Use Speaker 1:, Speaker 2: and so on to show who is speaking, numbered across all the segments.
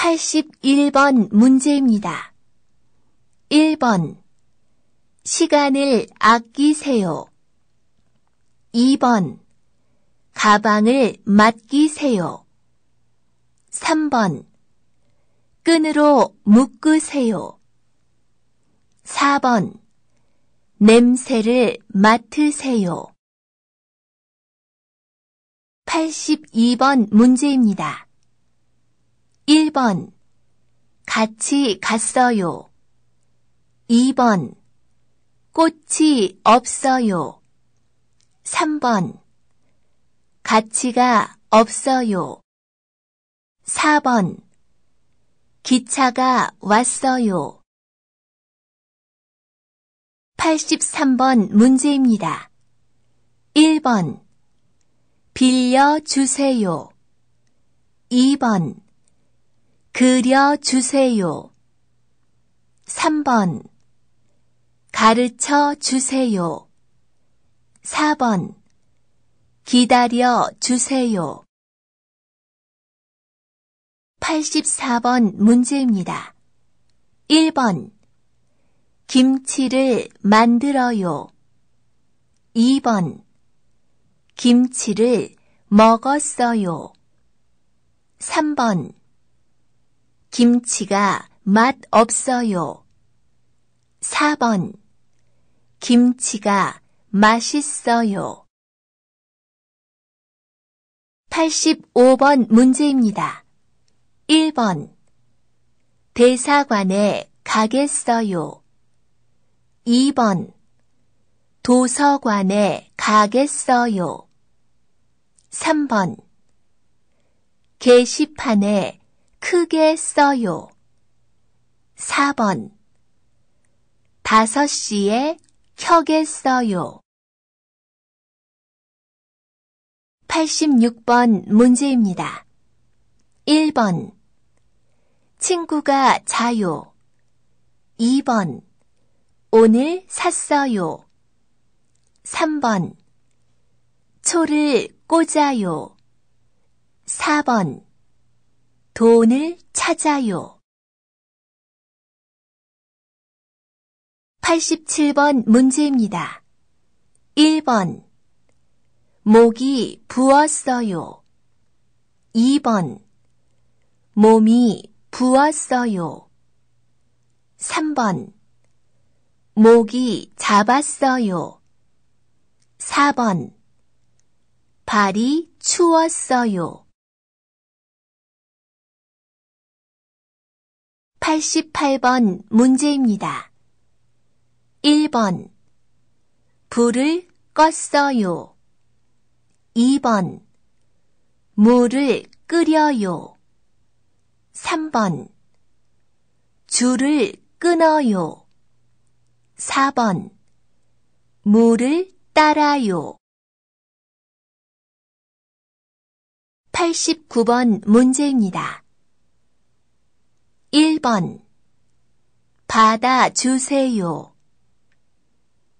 Speaker 1: 81번 문제입니다. 1번 시간을 아끼세요. 2번 가방을 맡기세요. 3번 끈으로 묶으세요. 4번 냄새를 맡으세요. 82번 문제입니다. 1번 같이 갔어요. 2번 꽃이 없어요. 3번 가치가 없어요. 4번
Speaker 2: 기차가 왔어요.
Speaker 1: 83번 문제입니다. 1번 빌려주세요. 2번 그려주세요. 3번. 가르쳐 주세요. 4번.
Speaker 2: 기다려 주세요.
Speaker 1: 84번 문제입니다. 1번. 김치를 만들어요. 2번. 김치를 먹었어요. 3번. 김치가 맛 없어요. 4번 김치가 맛있어요.
Speaker 2: 85번 문제입니다. 1번
Speaker 1: 대사관에 가겠어요. 2번 도서관에 가겠어요. 3번 게시판에 크게 써요. 4번.
Speaker 2: 5시에 켜게 써요.
Speaker 1: 86번 문제입니다. 1번. 친구가 자요. 2번. 오늘 샀어요. 3번. 초를 꽂아요. 4번. 돈을
Speaker 2: 찾아요.
Speaker 1: 87번 문제입니다. 1번. 목이 부었어요. 2번. 몸이 부었어요. 3번. 목이 잡았어요. 4번.
Speaker 2: 발이 추웠어요. 88번 문제입니다.
Speaker 1: 1번 불을 껐어요. 2번 물을 끓여요. 3번 줄을 끊어요. 4번 물을 따라요.
Speaker 2: 89번 문제입니다.
Speaker 1: 1번 받아 주세요.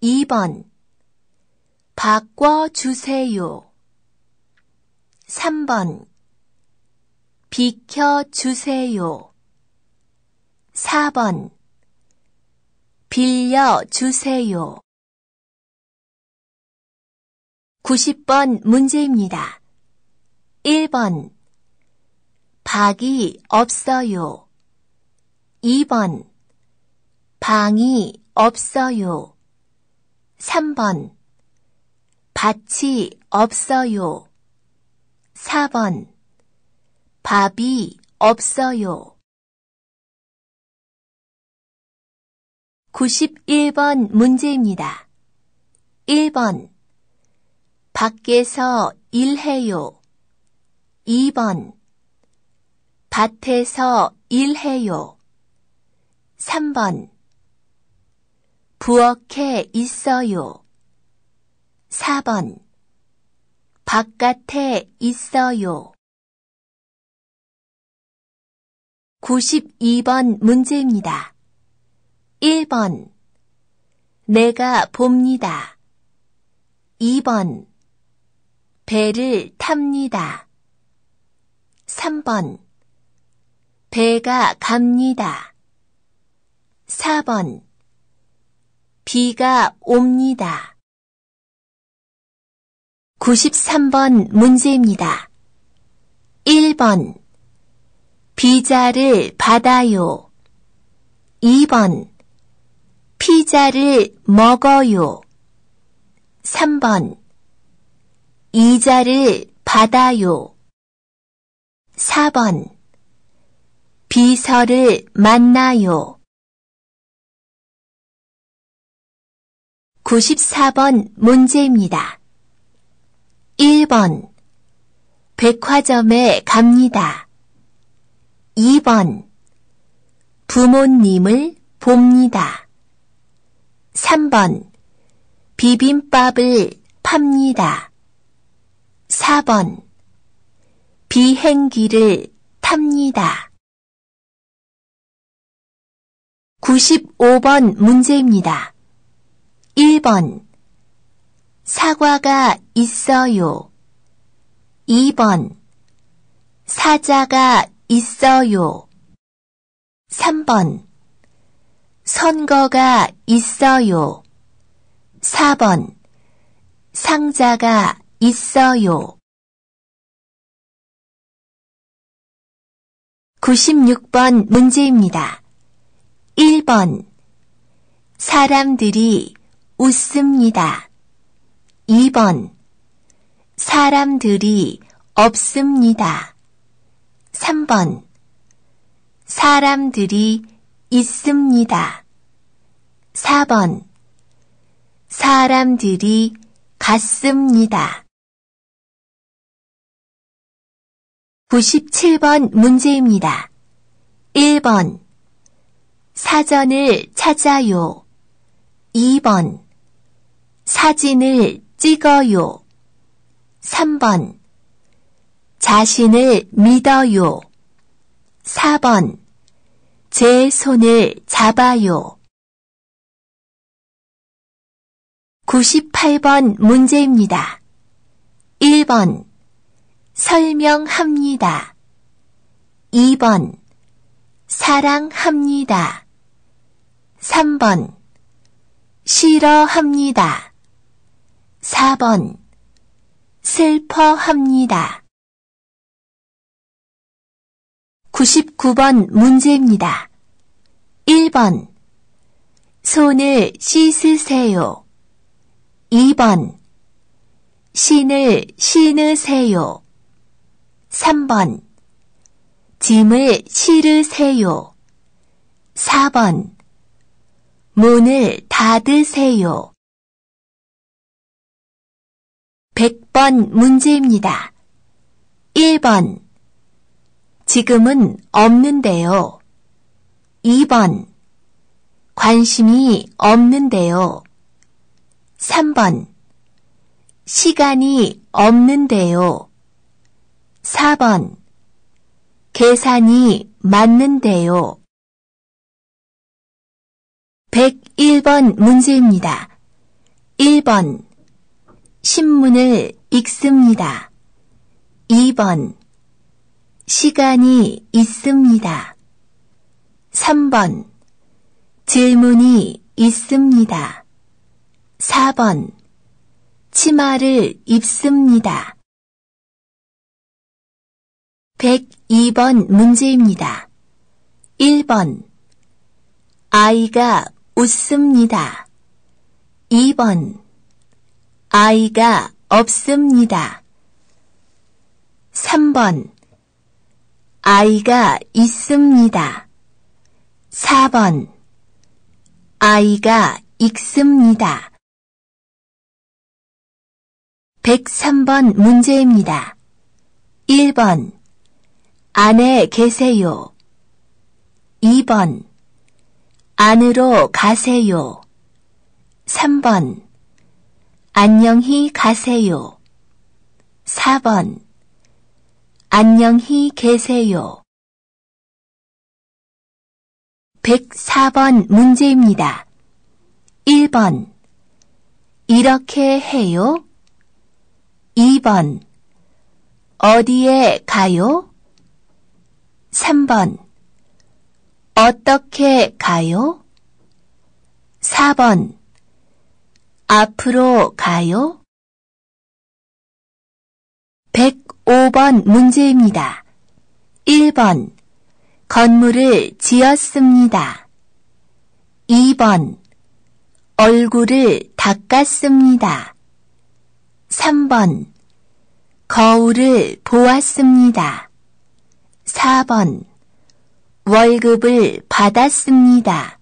Speaker 1: 2번 바꿔 주세요. 3번 비켜 주세요. 4번 빌려
Speaker 2: 주세요. 90번
Speaker 1: 문제입니다. 1번 박이 없어요. 2번 방이 없어요. 3번 밭이 없어요. 4번 밥이 없어요.
Speaker 2: 91번
Speaker 1: 문제입니다. 1번 밖에서 일해요. 2번 밭에서 일해요. 3번 부엌에 있어요. 4번
Speaker 2: 바깥에 있어요.
Speaker 1: 92번 문제입니다. 1번 내가 봅니다. 2번 배를 탑니다. 3번 배가 갑니다. 4번
Speaker 2: 비가 옵니다. 93번
Speaker 1: 문제입니다. 1번 비자를 받아요. 2번 피자를 먹어요. 3번 이자를 받아요. 4번
Speaker 2: 비서를 만나요.
Speaker 1: 94번 문제입니다. 1번 백화점에 갑니다. 2번 부모님을 봅니다. 3번 비빔밥을 팝니다. 4번 비행기를 탑니다.
Speaker 2: 95번 문제입니다.
Speaker 1: 1번 사과가 있어요. 2번 사자가 있어요. 3번 선거가 있어요. 4번 상자가 있어요. 96번 문제입니다. 1번 사람들이 웃습니다. 2번 사람들이 없습니다. 3번 사람들이 있습니다. 4번 사람들이 같습니다.
Speaker 2: 97번 문제입니다.
Speaker 1: 1번 사전을 찾아요. 2번 사진을 찍어요. 3번. 자신을 믿어요. 4번. 제 손을 잡아요. 98번 문제입니다. 1번. 설명합니다. 2번. 사랑합니다. 3번. 싫어합니다. 4번
Speaker 2: 슬퍼합니다. 99번
Speaker 1: 문제입니다. 1번 손을 씻으세요. 2번 신을 신으세요. 3번 짐을 실으세요. 4번 문을
Speaker 2: 닫으세요. 100번
Speaker 1: 문제입니다. 1번. 지금은 없는데요. 2번. 관심이 없는데요. 3번. 시간이 없는데요. 4번. 계산이
Speaker 2: 맞는데요. 101번
Speaker 1: 문제입니다. 1번. 신문을 읽습니다. 2번. 시간이 있습니다. 3번. 질문이 있습니다. 4번. 치마를 입습니다.
Speaker 2: 102번 문제입니다.
Speaker 1: 1번. 아이가 웃습니다. 2번. 아이가 없습니다. 3번 아이가 있습니다. 4번 아이가
Speaker 2: 익습니다. 103번
Speaker 1: 문제입니다. 1번 안에 계세요. 2번 안으로 가세요. 3번 안녕히 가세요. 4번 안녕히 계세요.
Speaker 2: 104번 문제입니다.
Speaker 1: 1번 이렇게 해요? 2번 어디에 가요? 3번 어떻게 가요? 4번
Speaker 2: 앞으로 가요?
Speaker 1: 105번 문제입니다. 1번. 건물을 지었습니다. 2번. 얼굴을 닦았습니다. 3번. 거울을 보았습니다. 4번.
Speaker 2: 월급을 받았습니다.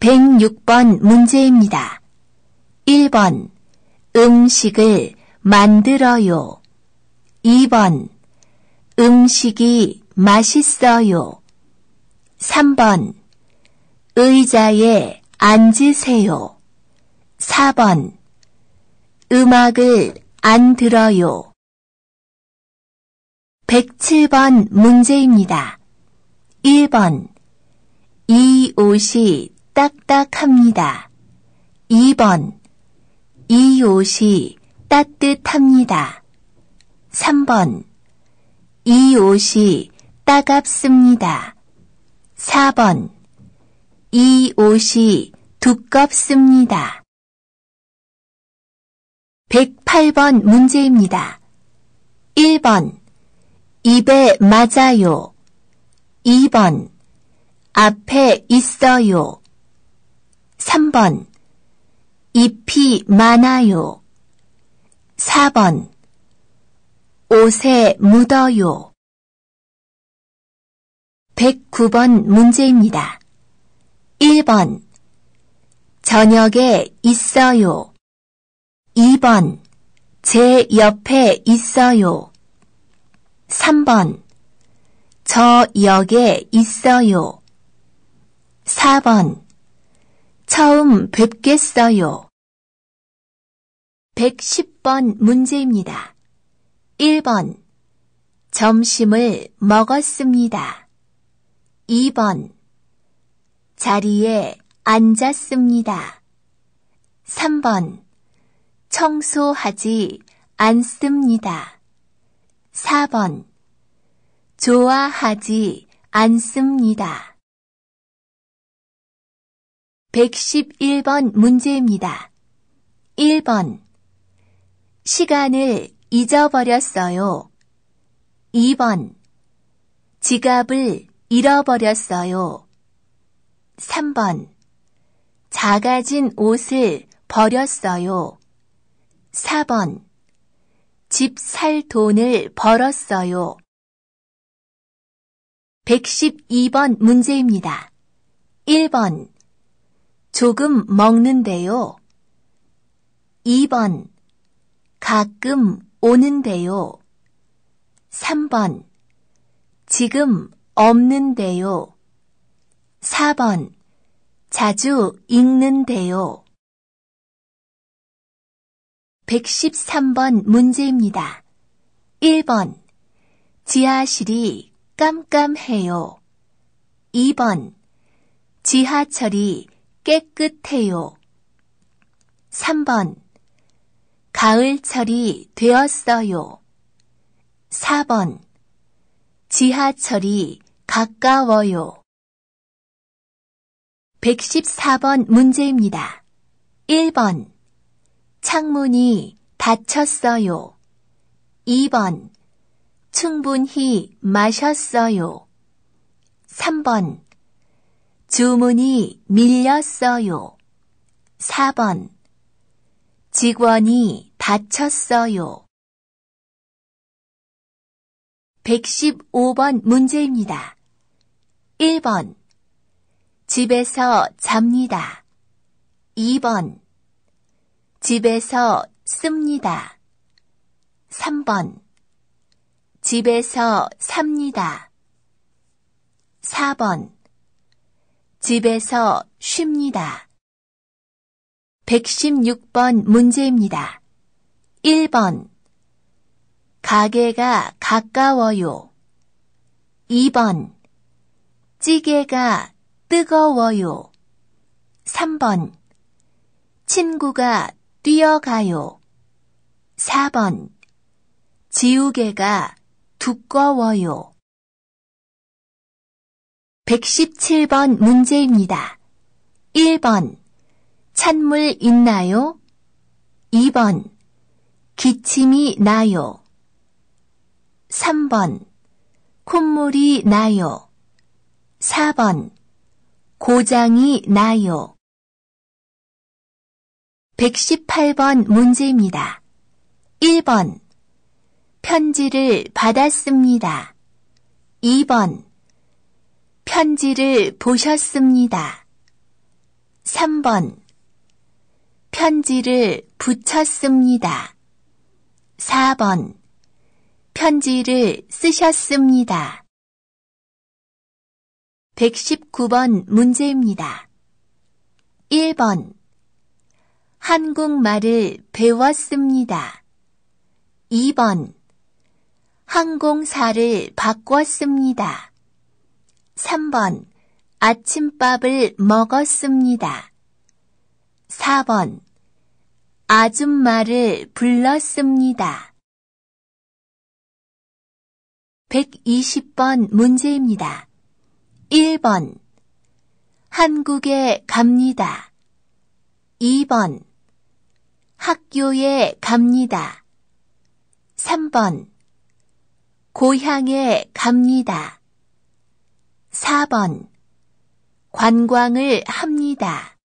Speaker 1: 106번 문제입니다. 1번 음식을 만들어요. 2번 음식이 맛있어요. 3번 의자에 앉으세요. 4번 음악을
Speaker 2: 안 들어요. 107번
Speaker 1: 문제입니다. 1번 이 옷이 딱딱합니다. 2번. 이 옷이 따뜻합니다. 3번. 이 옷이 따갑습니다. 4번. 이
Speaker 2: 옷이 두껍습니다.
Speaker 1: 108번 문제입니다. 1번. 입에 맞아요. 2번. 앞에 있어요. 3번 잎이 많아요. 4번 옷에 묻어요.
Speaker 2: 109번 문제입니다. 1번
Speaker 1: 저녁에 있어요. 2번 제 옆에 있어요. 3번 저 역에 있어요. 4번
Speaker 2: 처음 뵙겠어요. 110번
Speaker 1: 문제입니다. 1번. 점심을 먹었습니다. 2번. 자리에 앉았습니다. 3번. 청소하지 않습니다. 4번.
Speaker 2: 좋아하지 않습니다.
Speaker 1: 111번 문제입니다. 1번. 시간을 잊어버렸어요. 2번. 지갑을 잃어버렸어요. 3번. 작아진 옷을 버렸어요. 4번. 집 살 돈을 벌었어요. 112번 문제입니다. 1번. 조금 먹는데요. 2번 가끔 오는데요. 3번 지금 없는데요. 4번
Speaker 2: 자주 읽는데요.
Speaker 1: 113번 문제입니다. 1번 지하실이 깜깜해요. 2번 지하철이 깨끗해요. 3번. 가을철이 되었어요. 4번.
Speaker 2: 지하철이 가까워요. 114번
Speaker 1: 문제입니다. 1번. 창문이 닫혔어요. 2번. 충분히 마셨어요. 3번. 주문이 밀렸어요. 4번. 직원이
Speaker 2: 다쳤어요. 115번
Speaker 1: 문제입니다. 1번. 집에서 잡니다. 2번. 집에서 씁니다. 3번. 집에서 삽니다. 4번. 집에서 쉽니다. 116번 문제입니다. 1번 가게가 가까워요. 2번 찌개가 뜨거워요. 3번 친구가 뛰어가요. 4번 지우개가 두꺼워요.
Speaker 2: 117번 문제입니다.
Speaker 1: 1번. 찬물 있나요? 2번. 기침이 나요. 3번. 콧물이 나요. 4번. 고장이 나요.
Speaker 2: 118번 문제입니다.
Speaker 1: 1번. 편지를 받았습니다. 2번. 편지를 보셨습니다. 3번 편지를 붙였습니다. 4번 편지를 쓰셨습니다.
Speaker 2: 119번 문제입니다.
Speaker 1: 1번 한국말을 배웠습니다. 2번 항공사를 바꿨습니다. 3번 아침밥을 먹었습니다. 4번 아줌마를
Speaker 2: 불렀습니다. 120번
Speaker 1: 문제입니다. 1번 한국에 갑니다. 2번 학교에 갑니다. 3번 고향에 갑니다. 4번 관광을 합니다.